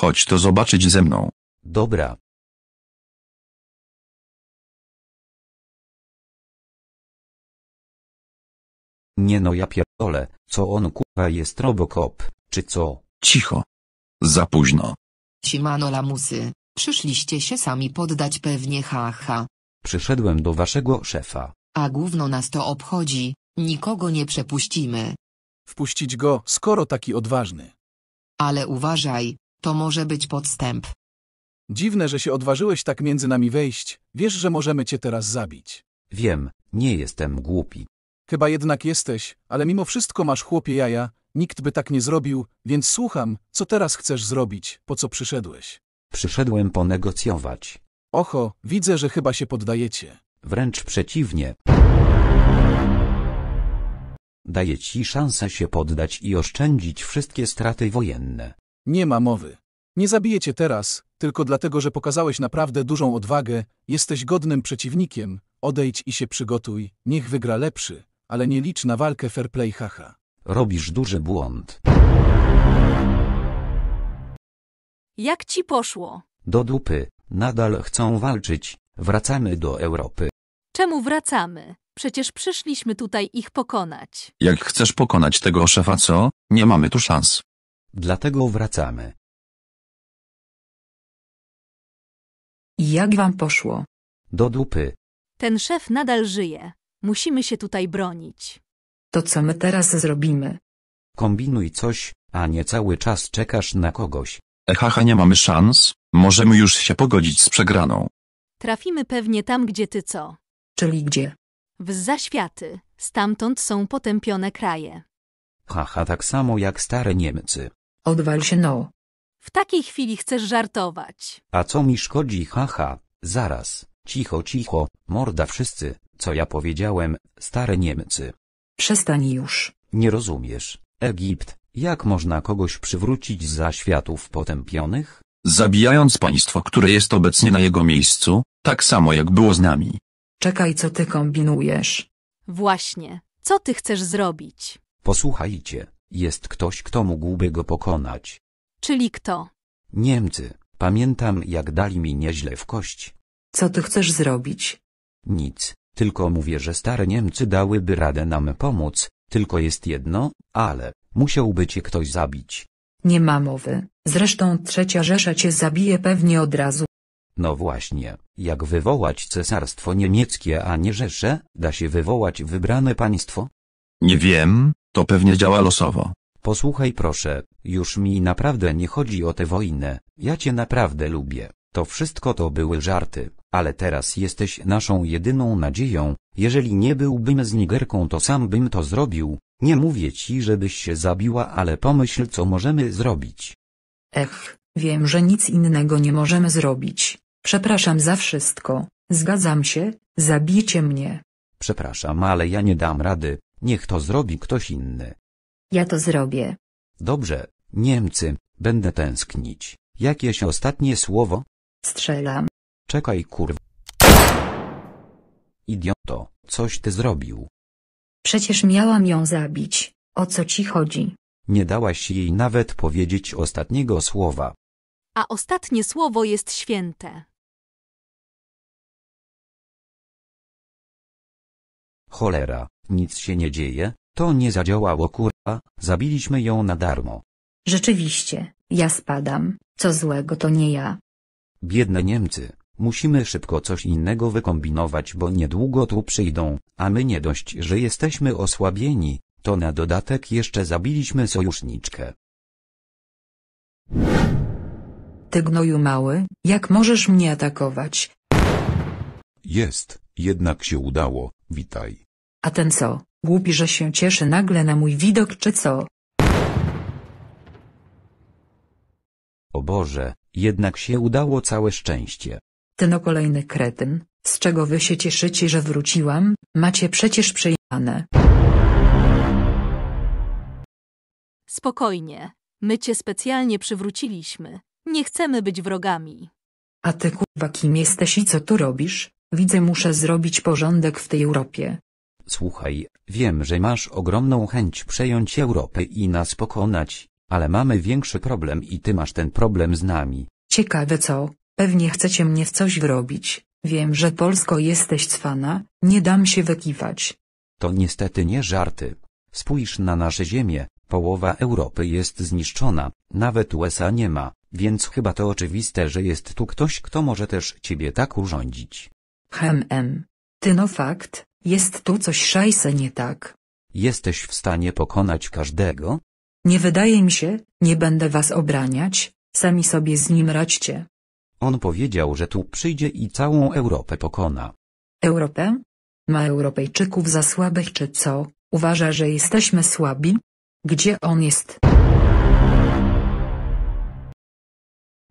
Chodź to zobaczyć ze mną. Dobra. Nie no ja pierdolę, co on kupa jest Robocop, czy co? Cicho. Za późno. Simano lamusy, przyszliście się sami poddać pewnie haha. Przyszedłem do waszego szefa. A gówno nas to obchodzi, nikogo nie przepuścimy. Wpuścić go, skoro taki odważny. Ale uważaj, to może być podstęp. Dziwne, że się odważyłeś tak między nami wejść. Wiesz, że możemy cię teraz zabić. Wiem, nie jestem głupi. Chyba jednak jesteś, ale mimo wszystko masz chłopie jaja, nikt by tak nie zrobił, więc słucham, co teraz chcesz zrobić, po co przyszedłeś. Przyszedłem ponegocjować. Oho, widzę, że chyba się poddajecie. Wręcz przeciwnie. Daję ci szansę się poddać i oszczędzić wszystkie straty wojenne. Nie ma mowy. Nie zabiję cię teraz, tylko dlatego, że pokazałeś naprawdę dużą odwagę, jesteś godnym przeciwnikiem, odejdź i się przygotuj, niech wygra lepszy, ale nie licz na walkę fair play haha. Robisz duży błąd. Jak ci poszło? Do dupy, nadal chcą walczyć, wracamy do Europy. Czemu wracamy? Przecież przyszliśmy tutaj ich pokonać. Jak chcesz pokonać tego szefa, co? Nie mamy tu szans. Dlatego wracamy. Jak wam poszło? Do dupy. Ten szef nadal żyje. Musimy się tutaj bronić. To co my teraz zrobimy? Kombinuj coś, a nie cały czas czekasz na kogoś. Ehaha, nie mamy szans. Możemy już się pogodzić z przegraną. Trafimy pewnie tam, gdzie ty co. Czyli gdzie? W zaświaty. Stamtąd są potępione kraje. Haha, tak samo jak stare Niemcy. Odwal się no. W takiej chwili chcesz żartować. A co mi szkodzi, haha, zaraz, cicho, cicho, morda wszyscy, co ja powiedziałem, stare Niemcy. Przestań już. Nie rozumiesz, Egipt, jak można kogoś przywrócić za światów potępionych? Zabijając państwo, które jest obecnie na jego miejscu, tak samo jak było z nami. Czekaj, co ty kombinujesz. Właśnie. Co ty chcesz zrobić? Posłuchajcie, jest ktoś, kto mógłby go pokonać. Czyli kto? Niemcy. Pamiętam, jak dali mi nieźle w kość. Co ty chcesz zrobić? Nic, tylko mówię, że stare Niemcy dałyby radę nam pomóc, tylko jest jedno, ale musiałby cię ktoś zabić. Nie ma mowy, zresztą trzecia Rzesza cię zabije pewnie od razu. No właśnie, jak wywołać cesarstwo niemieckie, a nie rzesze, da się wywołać wybrane państwo? Nie wiem, to pewnie działa losowo. Posłuchaj proszę, już mi naprawdę nie chodzi o tę wojnę, ja cię naprawdę lubię. To wszystko to były żarty, ale teraz jesteś naszą jedyną nadzieją, jeżeli nie byłbym z Nigerką to sam bym to zrobił, nie mówię ci żebyś się zabiła ale pomyśl co możemy zrobić. Ech, wiem że nic innego nie możemy zrobić, przepraszam za wszystko, zgadzam się, zabijcie mnie. Przepraszam ale ja nie dam rady, Niech to zrobi ktoś inny. Ja to zrobię. Dobrze, Niemcy, będę tęsknić. Jakieś ostatnie słowo? Strzelam. Czekaj kurwa. Idioto, coś ty zrobił. Przecież miałam ją zabić. O co ci chodzi? Nie dałaś jej nawet powiedzieć ostatniego słowa. A ostatnie słowo jest święte. Cholera, nic się nie dzieje, to nie zadziałało kurwa, zabiliśmy ją na darmo. Rzeczywiście, ja spadam, co złego to nie ja. Biedne Niemcy, musimy szybko coś innego wykombinować, bo niedługo tu przyjdą, a my nie dość, że jesteśmy osłabieni, to na dodatek jeszcze zabiliśmy sojuszniczkę. Ty gnoju mały, jak możesz mnie atakować? Jest, jednak się udało, witaj. A ten co, głupi że się cieszy nagle na mój widok czy co? O Boże, jednak się udało całe szczęście. Ten o kolejny kretyn, z czego wy się cieszycie, że wróciłam, macie przecież przejane. Spokojnie. My cię specjalnie przywróciliśmy. Nie chcemy być wrogami. A ty kurwa kim jesteś i co tu robisz? Widzę muszę zrobić porządek w tej Europie. Słuchaj, wiem, że masz ogromną chęć przejąć Europę i nas pokonać, ale mamy większy problem i ty masz ten problem z nami. Ciekawe co, pewnie chcecie mnie w coś wrobić. Wiem, że Polsko jesteś cwana, nie dam się wykiwać. To niestety nie żarty. Spójrz na nasze ziemię, połowa Europy jest zniszczona, nawet USA nie ma, więc chyba to oczywiste, że jest tu ktoś, kto może też ciebie tak urządzić. Hem, em. Ty no fakt, jest tu coś szajse nie tak. Jesteś w stanie pokonać każdego? Nie wydaje mi się, nie będę was obraniać, sami sobie z nim radźcie. On powiedział, że tu przyjdzie i całą Europę pokona. Europę? Ma Europejczyków za słabych czy co? Uważa, że jesteśmy słabi? Gdzie on jest?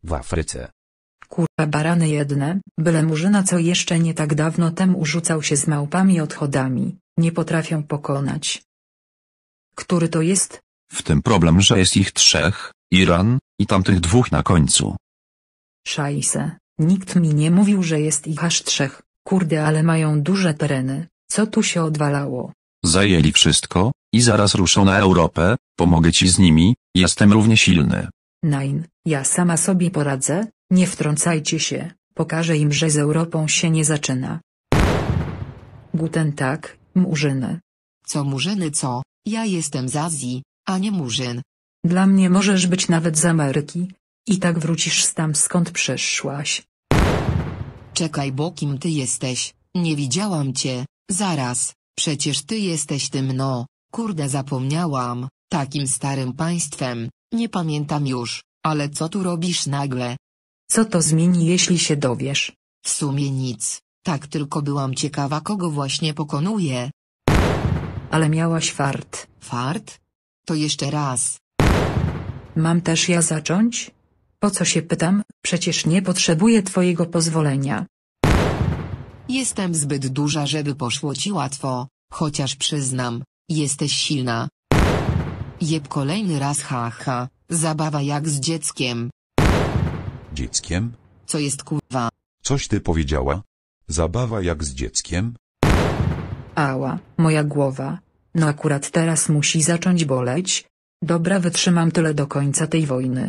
W Afryce. Kurwa barany jedne, byle murzyna co jeszcze nie tak dawno temu rzucał się z małpami odchodami, nie potrafią pokonać. Który to jest? W tym problem, że jest ich trzech, Iran, i tamtych dwóch na końcu. Szajse, nikt mi nie mówił, że jest ich aż trzech, kurde ale mają duże tereny, co tu się odwalało? Zajęli wszystko, i zaraz ruszą na Europę, pomogę ci z nimi, jestem równie silny. Nein, ja sama sobie poradzę, nie wtrącajcie się, pokażę im, że z Europą się nie zaczyna. Guten Tag, murzyny. Co murzyny co? Ja jestem z Azji, a nie murzyn. Dla mnie możesz być nawet z Ameryki. I tak wrócisz stam skąd przyszłaś. Czekaj, bo kim ty jesteś? Nie widziałam cię. Zaraz, przecież ty jesteś tym no. Kurde zapomniałam, takim starym państwem. Nie pamiętam już, ale co tu robisz nagle? Co to zmieni jeśli się dowiesz? W sumie nic, tak tylko byłam ciekawa kogo właśnie pokonuje. Ale miałaś fart. Fart? To jeszcze raz. Mam też ja zacząć? Po co się pytam, przecież nie potrzebuję twojego pozwolenia. Jestem zbyt duża, żeby poszło ci łatwo, chociaż przyznam, jesteś silna. Jeb kolejny raz haha, zabawa jak z dzieckiem dzieckiem? Co jest kurwa? Coś ty powiedziała? Zabawa jak z dzieckiem? Ała, moja głowa. No akurat teraz musi zacząć boleć. Dobra, wytrzymam tyle do końca tej wojny.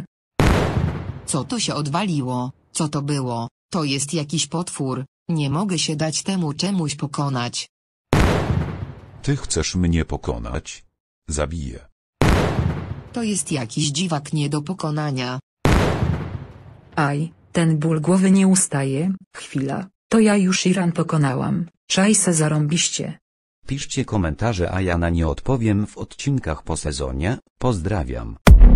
Co to się odwaliło? Co to było? To jest jakiś potwór. Nie mogę się dać temu czemuś pokonać. Ty chcesz mnie pokonać? Zabiję. To jest jakiś dziwak nie do pokonania. Aj, ten ból głowy nie ustaje, chwila, to ja już Iran pokonałam, se zarąbiście. Piszcie komentarze, a ja na nie odpowiem w odcinkach po sezonie. Pozdrawiam.